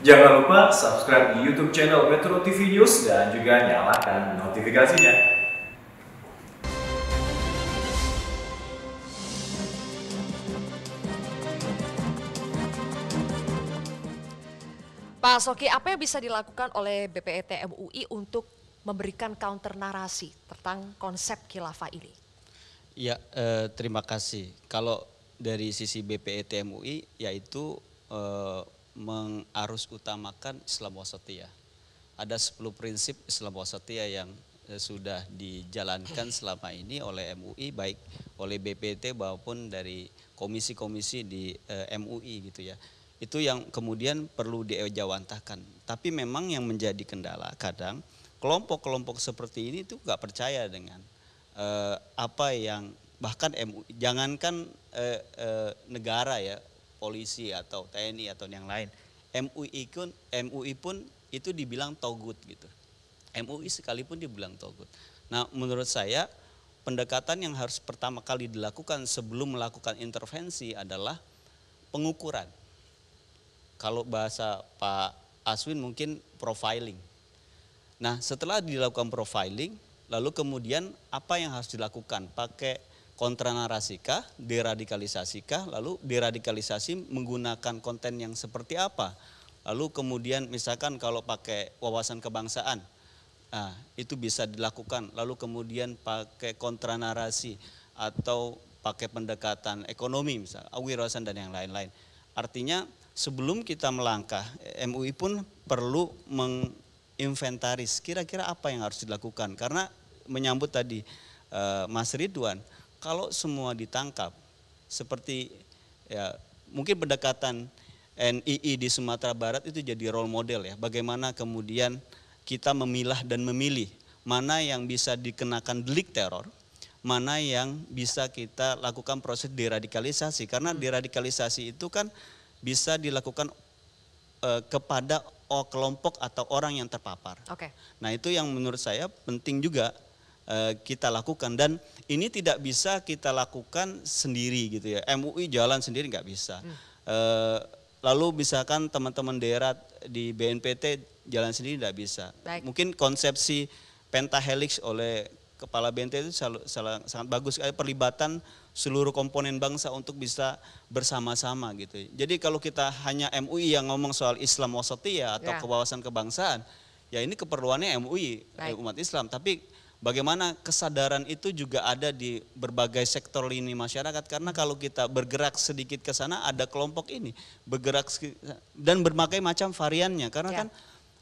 Jangan lupa subscribe di YouTube channel Metro TV News dan juga nyalakan notifikasinya. Pak Soki, apa yang bisa dilakukan oleh BPET MUI untuk memberikan counter narasi tentang konsep khilafah ini? Ya, eh, terima kasih. Kalau dari sisi BPET MUI, yaitu eh, mengarus utamakan Islam wasatiyah. Ada 10 prinsip Islam wasatiyah yang eh, sudah dijalankan selama ini oleh MUI baik oleh BPT maupun dari komisi-komisi di eh, MUI gitu ya. Itu yang kemudian perlu diejawantahkan. Tapi memang yang menjadi kendala kadang kelompok-kelompok seperti ini itu nggak percaya dengan eh, apa yang bahkan MUI jangankan eh, eh, negara ya polisi atau TNI atau yang lain. MUI pun MUI pun itu dibilang togut gitu. MUI sekalipun dibilang togut. Nah, menurut saya pendekatan yang harus pertama kali dilakukan sebelum melakukan intervensi adalah pengukuran. Kalau bahasa Pak Aswin mungkin profiling. Nah, setelah dilakukan profiling, lalu kemudian apa yang harus dilakukan? Pakai Kontra kah, deradikalisasi kah, lalu deradikalisasi menggunakan konten yang seperti apa. Lalu kemudian misalkan kalau pakai wawasan kebangsaan, nah, itu bisa dilakukan. Lalu kemudian pakai kontra narasi atau pakai pendekatan ekonomi misalnya, awirawasan dan yang lain-lain. Artinya sebelum kita melangkah, MUI pun perlu menginventaris kira-kira apa yang harus dilakukan. Karena menyambut tadi uh, Mas Ridwan, kalau semua ditangkap seperti ya mungkin pendekatan NII di Sumatera Barat itu jadi role model ya bagaimana kemudian kita memilah dan memilih mana yang bisa dikenakan delik teror mana yang bisa kita lakukan proses deradikalisasi karena hmm. deradikalisasi itu kan bisa dilakukan eh, kepada kelompok atau orang yang terpapar. Oke. Okay. Nah, itu yang menurut saya penting juga Eh, kita lakukan dan ini tidak bisa kita lakukan sendiri gitu ya. MUI jalan sendiri nggak bisa. Hmm. Eh, lalu misalkan teman-teman daerah di BNPT jalan sendiri nggak bisa. Baik. Mungkin konsepsi pentahelix oleh kepala BNPT itu selalu sangat bagus perlibatan seluruh komponen bangsa untuk bisa bersama-sama gitu. Jadi kalau kita hanya MUI yang ngomong soal Islam wasatiyah atau ya. kewawasan kebangsaan, ya ini keperluannya MUI Baik. umat Islam, tapi bagaimana kesadaran itu juga ada di berbagai sektor lini masyarakat karena kalau kita bergerak sedikit ke sana ada kelompok ini bergerak dan berbagai macam variannya karena ya. kan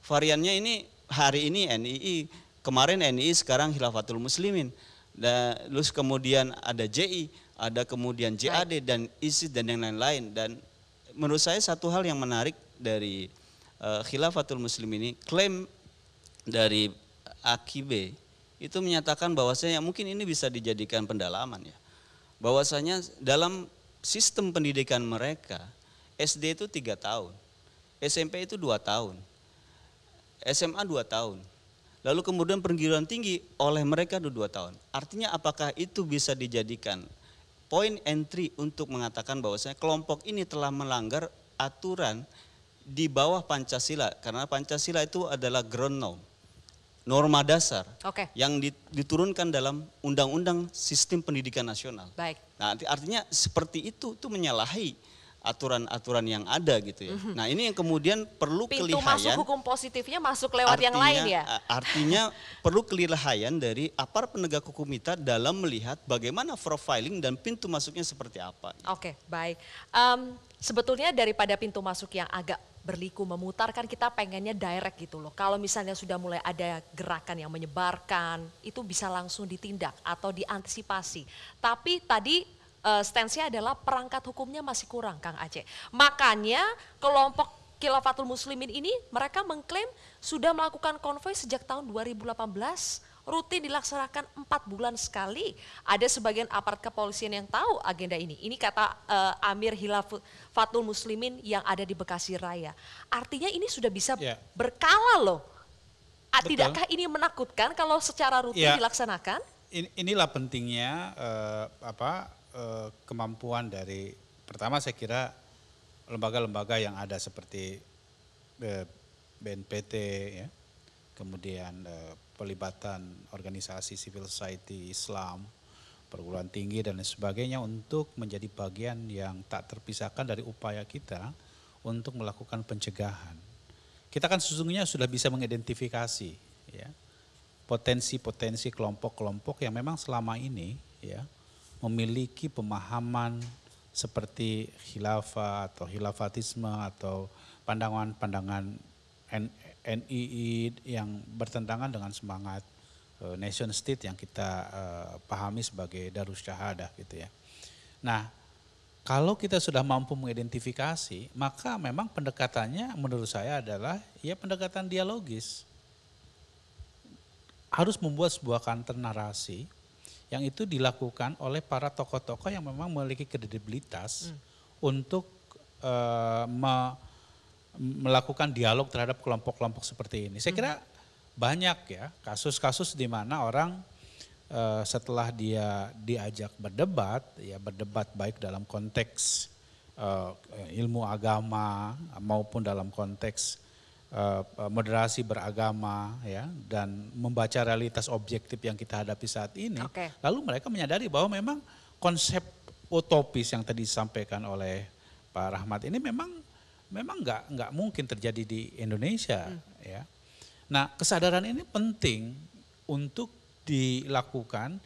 variannya ini hari ini NII kemarin NII sekarang Khilafatul Muslimin dan terus kemudian ada JI ada kemudian JAD Baik. dan ISIS dan yang lain-lain dan menurut saya satu hal yang menarik dari uh, eh, Khilafatul Muslim ini klaim dari Akibe itu menyatakan bahwasanya ya mungkin ini bisa dijadikan pendalaman ya. Bahwasanya dalam sistem pendidikan mereka SD itu tiga tahun, SMP itu dua tahun, SMA dua tahun, lalu kemudian perguruan tinggi oleh mereka itu dua tahun. Artinya apakah itu bisa dijadikan poin entry untuk mengatakan bahwasanya kelompok ini telah melanggar aturan di bawah Pancasila karena Pancasila itu adalah ground norm norma dasar okay. yang diturunkan dalam undang-undang sistem pendidikan nasional. Baik. Nah, artinya seperti itu itu menyalahi aturan-aturan yang ada gitu ya. Mm -hmm. Nah ini yang kemudian perlu Pintu kelihayan. Pintu masuk hukum positifnya masuk lewat artinya, yang lain ya? Artinya perlu kelihayan dari apar penegak hukum kita dalam melihat bagaimana profiling dan pintu masuknya seperti apa. Oke, okay, baik. Um, sebetulnya daripada pintu masuk yang agak berliku memutar kan kita pengennya direct gitu loh. Kalau misalnya sudah mulai ada gerakan yang menyebarkan, itu bisa langsung ditindak atau diantisipasi. Tapi tadi uh, stance-nya adalah perangkat hukumnya masih kurang Kang Aceh. Makanya kelompok Kilafatul Muslimin ini mereka mengklaim sudah melakukan konvoy sejak tahun 2018 rutin dilaksanakan empat bulan sekali. Ada sebagian aparat kepolisian yang tahu agenda ini. Ini kata uh, Amir Hilafatul Muslimin yang ada di Bekasi Raya. Artinya ini sudah bisa yeah. berkala loh. Ah, Betul. Tidakkah ini menakutkan kalau secara rutin yeah. dilaksanakan? In, inilah pentingnya uh, apa Eh, kemampuan dari pertama saya kira lembaga-lembaga yang ada seperti eh, BNPT, ya, kemudian eh, pelibatan organisasi civil society Islam, perguruan tinggi dan lain sebagainya untuk menjadi bagian yang tak terpisahkan dari upaya kita untuk melakukan pencegahan. Kita kan sesungguhnya sudah bisa mengidentifikasi ya potensi-potensi kelompok-kelompok yang memang selama ini ya memiliki pemahaman seperti khilafah atau khilafatisme atau pandangan-pandangan NII yang bertentangan dengan semangat e, nation state yang kita e, pahami sebagai darus syahadah gitu ya. Nah, kalau kita sudah mampu mengidentifikasi, maka memang pendekatannya menurut saya adalah ya pendekatan dialogis. Harus membuat sebuah kantor narasi yang itu dilakukan oleh para tokoh-tokoh yang memang memiliki kredibilitas hmm. untuk uh, me melakukan dialog terhadap kelompok-kelompok seperti ini. Saya kira hmm. banyak ya kasus-kasus di mana orang uh, setelah dia diajak berdebat, ya berdebat baik dalam konteks uh, ilmu agama maupun dalam konteks Eh, eh, moderasi beragama ya dan membaca realitas objektif yang kita hadapi saat ini okay. lalu mereka menyadari bahwa memang konsep utopis yang tadi disampaikan oleh Pak Rahmat ini memang memang nggak nggak mungkin terjadi di Indonesia hmm. ya nah kesadaran ini penting untuk dilakukan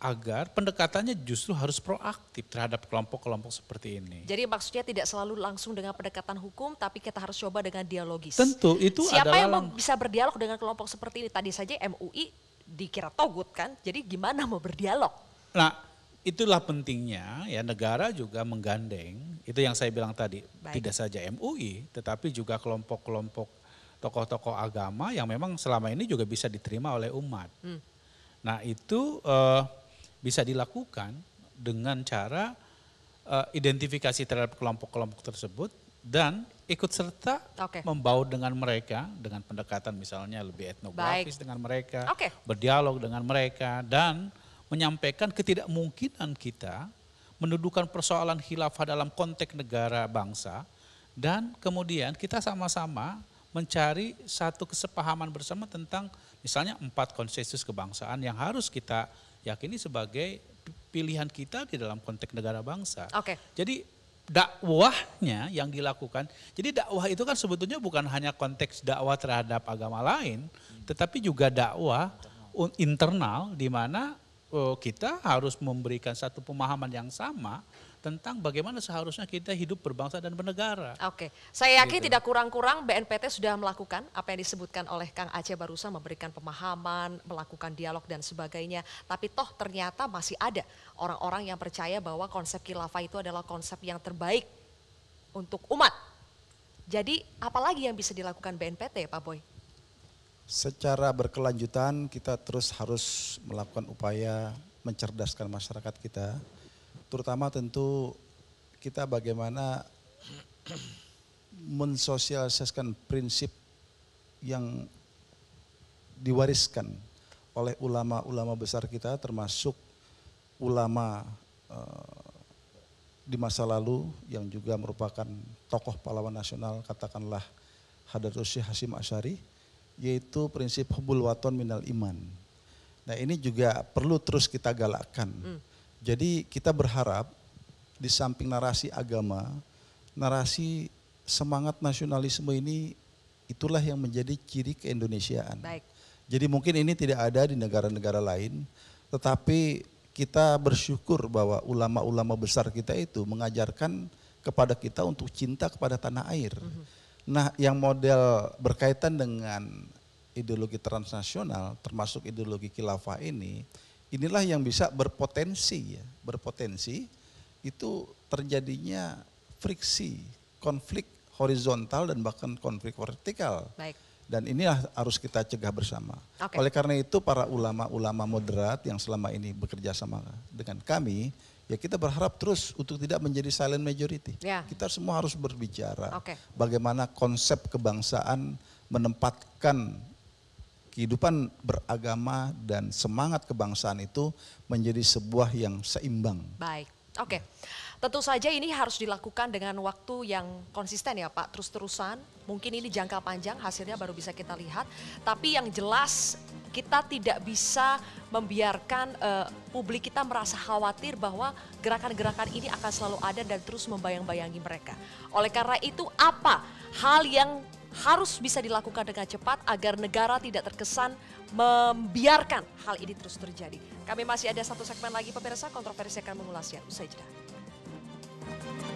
agar pendekatannya justru harus proaktif terhadap kelompok-kelompok seperti ini. Jadi maksudnya tidak selalu langsung dengan pendekatan hukum, tapi kita harus coba dengan dialogis. Tentu itu Siapa adalah yang mau bisa berdialog dengan kelompok seperti ini? Tadi saja MUI dikira togut kan, jadi gimana mau berdialog? Nah, itulah pentingnya ya negara juga menggandeng. Itu yang saya bilang tadi, Baik. tidak saja MUI, tetapi juga kelompok-kelompok tokoh-tokoh agama yang memang selama ini juga bisa diterima oleh umat. Hmm. Nah itu. Uh, bisa dilakukan dengan cara uh, identifikasi terhadap kelompok-kelompok tersebut dan ikut serta okay. membaur dengan mereka dengan pendekatan misalnya lebih etnografis Baik. dengan mereka, okay. berdialog dengan mereka dan menyampaikan ketidakmungkinan kita mendudukan persoalan khilafah dalam konteks negara bangsa dan kemudian kita sama-sama mencari satu kesepahaman bersama tentang misalnya empat konsensus kebangsaan yang harus kita yakini sebagai pilihan kita di dalam konteks negara bangsa. Oke. Okay. Jadi dakwahnya yang dilakukan. Jadi dakwah itu kan sebetulnya bukan hanya konteks dakwah terhadap agama lain, tetapi juga dakwah internal di mana oh, kita harus memberikan satu pemahaman yang sama tentang bagaimana seharusnya kita hidup berbangsa dan bernegara. Oke, saya yakin gitu. tidak kurang-kurang BNPT sudah melakukan apa yang disebutkan oleh Kang Aceh barusan memberikan pemahaman, melakukan dialog dan sebagainya. Tapi toh ternyata masih ada orang-orang yang percaya bahwa konsep khilafah itu adalah konsep yang terbaik untuk umat. Jadi apalagi yang bisa dilakukan BNPT Pak Boy? Secara berkelanjutan kita terus harus melakukan upaya mencerdaskan masyarakat kita terutama tentu kita bagaimana mensosialisasikan prinsip yang diwariskan oleh ulama-ulama besar kita termasuk ulama e, di masa lalu yang juga merupakan tokoh pahlawan nasional katakanlah Hadratus Syekh Hasyim Asyari yaitu prinsip hubul waton minal iman. Nah ini juga perlu terus kita galakkan. Hmm jadi kita berharap di samping narasi agama, narasi semangat nasionalisme ini itulah yang menjadi ciri keindonesiaan. Baik. Jadi mungkin ini tidak ada di negara-negara lain, tetapi kita bersyukur bahwa ulama-ulama besar kita itu mengajarkan kepada kita untuk cinta kepada tanah air. Mhm. Nah, yang model berkaitan dengan ideologi transnasional termasuk ideologi khilafah ini inilah yang bisa berpotensi ya, berpotensi itu terjadinya friksi, konflik horizontal dan bahkan konflik vertikal. Baik. Dan inilah harus kita cegah bersama. Okay. Oleh karena itu para ulama-ulama moderat yang selama ini bekerja sama dengan kami, ya kita berharap terus untuk tidak menjadi silent majority. Yeah. Kita semua harus berbicara okay. bagaimana konsep kebangsaan menempatkan kehidupan beragama dan semangat kebangsaan itu menjadi sebuah yang seimbang. Baik, oke. Okay. Tentu saja ini harus dilakukan dengan waktu yang konsisten ya Pak, terus-terusan. Mungkin ini jangka panjang, hasilnya baru bisa kita lihat. Tapi yang jelas kita tidak bisa membiarkan uh, publik kita merasa khawatir bahwa gerakan-gerakan ini akan selalu ada dan terus membayang-bayangi mereka. Oleh karena itu apa hal yang harus bisa dilakukan dengan cepat agar negara tidak terkesan membiarkan hal ini terus terjadi. Kami masih ada satu segmen lagi pemirsa kontroversi akan mengulasnya usai jeda.